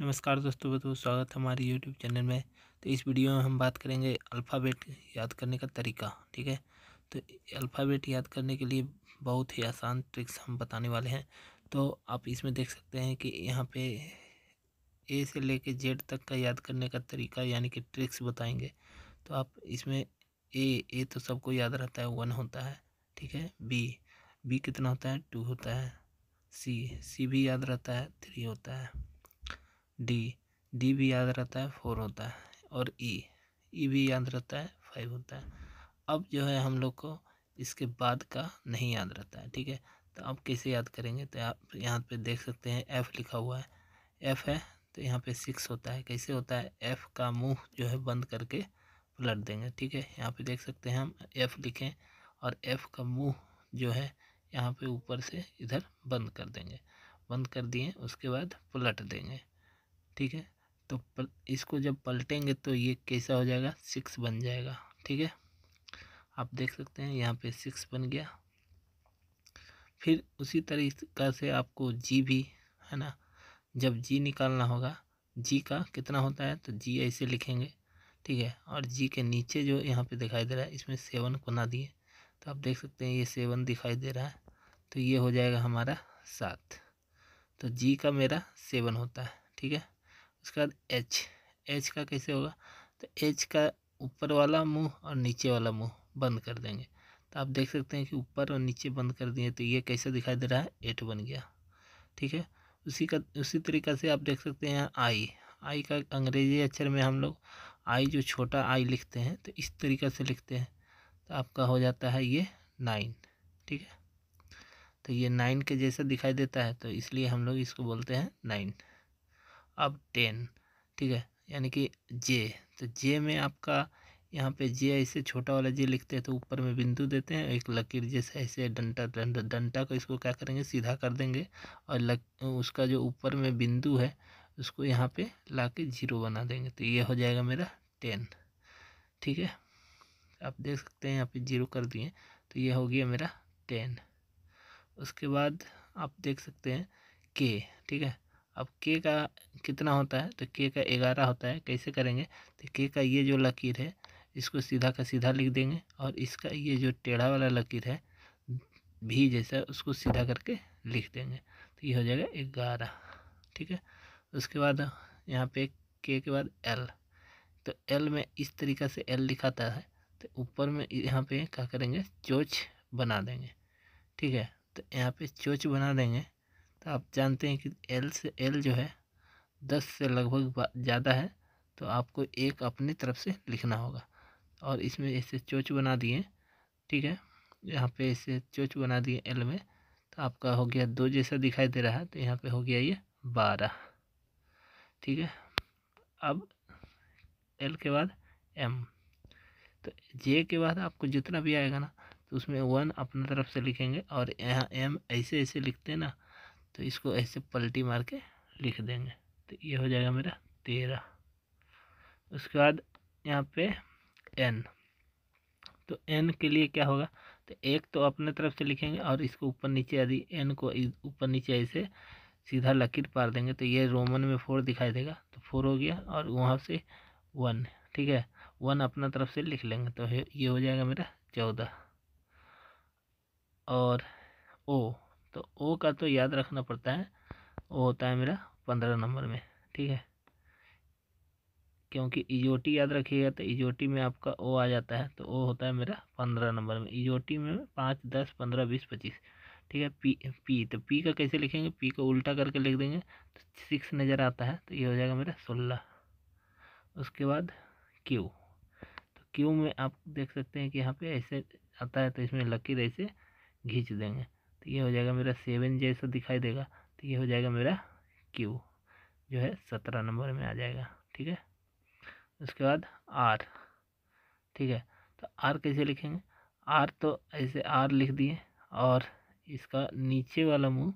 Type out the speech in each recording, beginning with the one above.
नमस्कार दोस्तों बहुत बहुत स्वागत है हमारे यूट्यूब चैनल में तो इस वीडियो में हम बात करेंगे अल्फ़ाबेट याद करने का तरीका ठीक है तो अल्फ़ाबेट याद करने के लिए बहुत ही आसान ट्रिक्स हम बताने वाले हैं तो आप इसमें देख सकते हैं कि यहाँ पे ए से लेके जेड तक का याद करने का तरीका यानी कि ट्रिक्स बताएंगे तो आप इसमें ए ए तो सबको याद रहता है वन होता है ठीक है बी बी कितना होता है टू होता है सी सी भी याद रहता है थ्री होता है डी डी भी याद रहता है फोर होता है और ई e, ई e भी याद रहता है फाइव होता है अब जो है हम लोग को इसके बाद का नहीं याद रहता है ठीक है तो आप कैसे याद करेंगे तो आप यहाँ पे देख सकते हैं एफ़ लिखा हुआ है एफ़ है तो यहाँ पे सिक्स होता है कैसे होता है एफ़ का मुंह जो है बंद करके पलट देंगे ठीक है यहाँ पे देख सकते हैं हम एफ़ लिखें और एफ़ का मुंह जो है यहाँ पे ऊपर से इधर बंद कर देंगे बंद कर दिए उसके बाद पलट देंगे ठीक है तो पल, इसको जब पलटेंगे तो ये कैसा हो जाएगा सिक्स बन जाएगा ठीक है आप देख सकते हैं यहाँ पे सिक्स बन गया फिर उसी तरीका से आपको जी भी है ना जब जी निकालना होगा जी का कितना होता है तो जी ऐसे लिखेंगे ठीक है और जी के नीचे जो यहाँ पे दिखाई दे रहा है इसमें सेवन को ना दिए तो आप देख सकते हैं ये सेवन दिखाई दे रहा है तो ये हो जाएगा हमारा सात तो जी का मेरा सेवन होता है ठीक है उसके बाद एच एच का कैसे होगा तो एच का ऊपर वाला मुंह और नीचे वाला मुंह बंद कर देंगे तो आप देख सकते हैं कि ऊपर और नीचे बंद कर दिए तो ये कैसे दिखाई दे रहा है एट बन गया ठीक है उसी का उसी तरीका से आप देख सकते हैं आई आई का अंग्रेजी अक्षर में हम लोग आई जो छोटा आई लिखते हैं तो इस तरीका से लिखते हैं तो आपका हो जाता है ये नाइन ठीक है तो ये नाइन के जैसा दिखाई देता है तो इसलिए हम लोग इसको बोलते हैं नाइन अब टेन ठीक है यानी कि जे तो जे में आपका यहाँ पे जे ऐसे छोटा वाला जे लिखते हैं तो ऊपर में बिंदु देते हैं एक लकीर जैसे ऐसे डंटा डंटा डंटा को इसको क्या करेंगे सीधा कर देंगे और लक उसका जो ऊपर में बिंदु है उसको यहाँ पे ला के जीरो बना देंगे तो ये हो जाएगा मेरा टेन ठीक है आप देख सकते हैं यहाँ पे जीरो कर दिए तो ये हो गया मेरा टेन उसके बाद आप देख सकते हैं के ठीक है अब के का कितना होता है तो के का ग्यारह होता है कैसे करेंगे तो के का ये जो लकीर है इसको सीधा का सीधा लिख देंगे और इसका ये जो टेढ़ा वाला लकीर है भी जैसा उसको सीधा करके लिख देंगे तो ये हो जाएगा ग्यारह ठीक है उसके बाद यहाँ पे के के बाद एल तो एल में इस तरीक़ा से एल लिखाता है तो ऊपर में यहाँ पे क्या करेंगे चोच बना देंगे ठीक है तो यहाँ पे चोच बना देंगे तो आप जानते हैं कि एल से एल जो है दस से लगभग ज़्यादा है तो आपको एक अपनी तरफ से लिखना होगा और इसमें ऐसे चोच बना दिए ठीक है यहाँ पे ऐसे चोच बना दिए एल में तो आपका हो गया दो जैसा दिखाई दे रहा है तो यहाँ पे हो गया ये बारह ठीक है अब एल के बाद एम तो जे के बाद आपको जितना भी आएगा ना तो उसमें वन अपनी तरफ से लिखेंगे और यहाँ एम ऐसे ऐसे लिखते हैं ना तो इसको ऐसे पलटी मार के लिख देंगे तो ये हो जाएगा मेरा तेरह उसके बाद यहाँ पे एन तो एन के लिए क्या होगा तो एक तो अपने तरफ से लिखेंगे और इसको ऊपर नीचे यदि एन को ऊपर नीचे ऐसे सीधा लकीर पार देंगे तो ये रोमन में फोर दिखाई देगा तो फोर हो गया और वहाँ से वन ठीक है वन अपना तरफ से लिख लेंगे तो ये हो जाएगा मेरा चौदह और ओ तो ओ का तो याद रखना पड़ता है ओ होता है मेरा पंद्रह नंबर में ठीक है क्योंकि इजोटी याद रखिएगा तो इजोटी में आपका ओ आ जाता है तो ओ होता है मेरा पंद्रह नंबर में इजोटी में पाँच दस पंद्रह बीस पच्चीस ठीक है पी पी तो पी का कैसे लिखेंगे पी को उल्टा करके लिख देंगे तो सिक्स नज़र आता है तो ये हो जाएगा मेरा सोलह उसके बाद क्यू तो क्यू में आप देख सकते हैं कि यहाँ पे ऐसे आता है तो इसमें लकीर ऐसे घींच देंगे तो ये हो जाएगा मेरा सेवन जैसा दिखाई देगा तो ये हो जाएगा मेरा क्यू जो है सत्रह नंबर में आ जाएगा ठीक है उसके बाद आर ठीक है तो आर कैसे लिखेंगे आर तो ऐसे आर लिख दिए और इसका नीचे वाला मुंह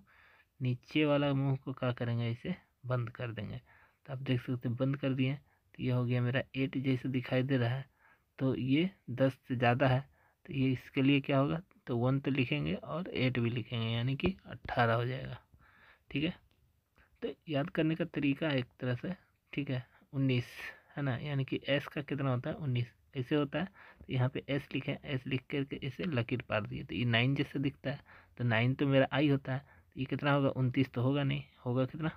नीचे वाला मुंह को क्या करेंगे इसे बंद कर देंगे तो आप देख सकते हैं बंद कर दिए तो ये हो गया मेरा एट जैसे दिखाई दे रहा है तो ये दस से ज़्यादा है तो ये इसके लिए क्या होगा तो वन तो लिखेंगे और एट भी लिखेंगे यानी कि अट्ठारह हो जाएगा ठीक है तो याद करने का तरीका एक तरह से ठीक है उन्नीस है ना यानी कि एस का कितना होता है उन्नीस ऐसे होता है तो यहाँ पे एस लिखें एस लिख करके इसे लकीर पार दिए तो ये नाइन जैसे दिखता है तो नाइन तो मेरा आई होता है तो ये कितना होगा उनतीस तो होगा नहीं होगा कितना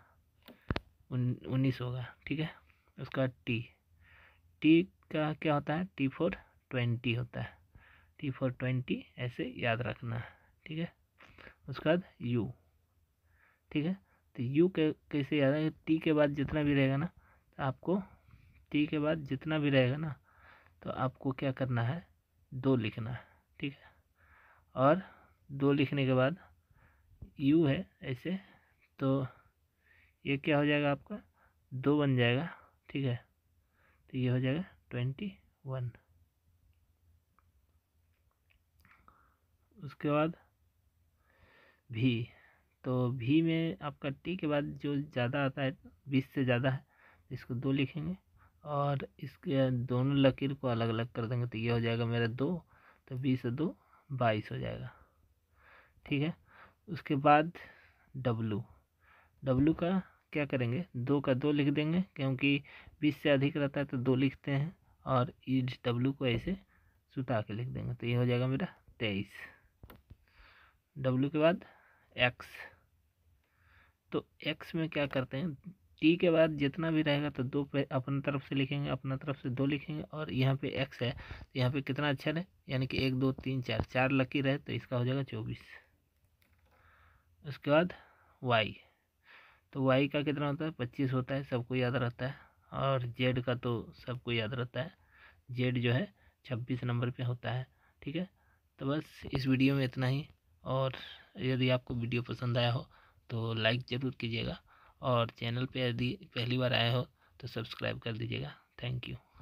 उन्नीस होगा ठीक है उसका टी टी का क्या होता है टी फोर ट्वेंटी होता है टी फॉर ट्वेंटी ऐसे याद रखना ठीक है उसके बाद यू ठीक है तो यू के कैसे याद है टी के बाद जितना भी रहेगा ना तो आपको टी के बाद जितना भी रहेगा ना तो आपको क्या करना है दो लिखना है ठीक है और दो लिखने के बाद यू है ऐसे तो ये क्या हो जाएगा आपका दो बन जाएगा ठीक है तो ये हो जाएगा ट्वेंटी वन उसके बाद भी तो भी में आपका टी के बाद जो ज़्यादा आता है बीस से ज़्यादा है इसको दो लिखेंगे और इसके दोनों लकीर को अलग अलग कर देंगे तो ये हो जाएगा मेरा दो तो बीस से दो बाईस हो जाएगा ठीक है उसके बाद डब्लू डब्लू का क्या करेंगे दो का दो लिख देंगे क्योंकि बीस से अधिक रहता है तो दो लिखते हैं और ई डब्लू को ऐसे सुता के लिख देंगे तो ये हो जाएगा मेरा तेईस डब्ल्यू के बाद एक्स तो एक्स में क्या करते हैं टी के बाद जितना भी रहेगा तो दो पे अपनी तरफ से लिखेंगे अपना तरफ से दो लिखेंगे और यहाँ पे एक्स है तो यहाँ पे कितना अक्षर अच्छा है यानी कि एक दो तीन चार चार लकी रहे तो इसका हो जाएगा चौबीस उसके बाद वाई तो वाई का कितना होता है पच्चीस होता है सबको याद रहता है और जेड का तो सबको याद रहता है जेड जो है छब्बीस नंबर पर होता है ठीक है तो बस इस वीडियो में इतना ही और यदि आपको वीडियो पसंद आया हो तो लाइक ज़रूर कीजिएगा और चैनल पे यदि पहली बार आए हो तो सब्सक्राइब कर दीजिएगा थैंक यू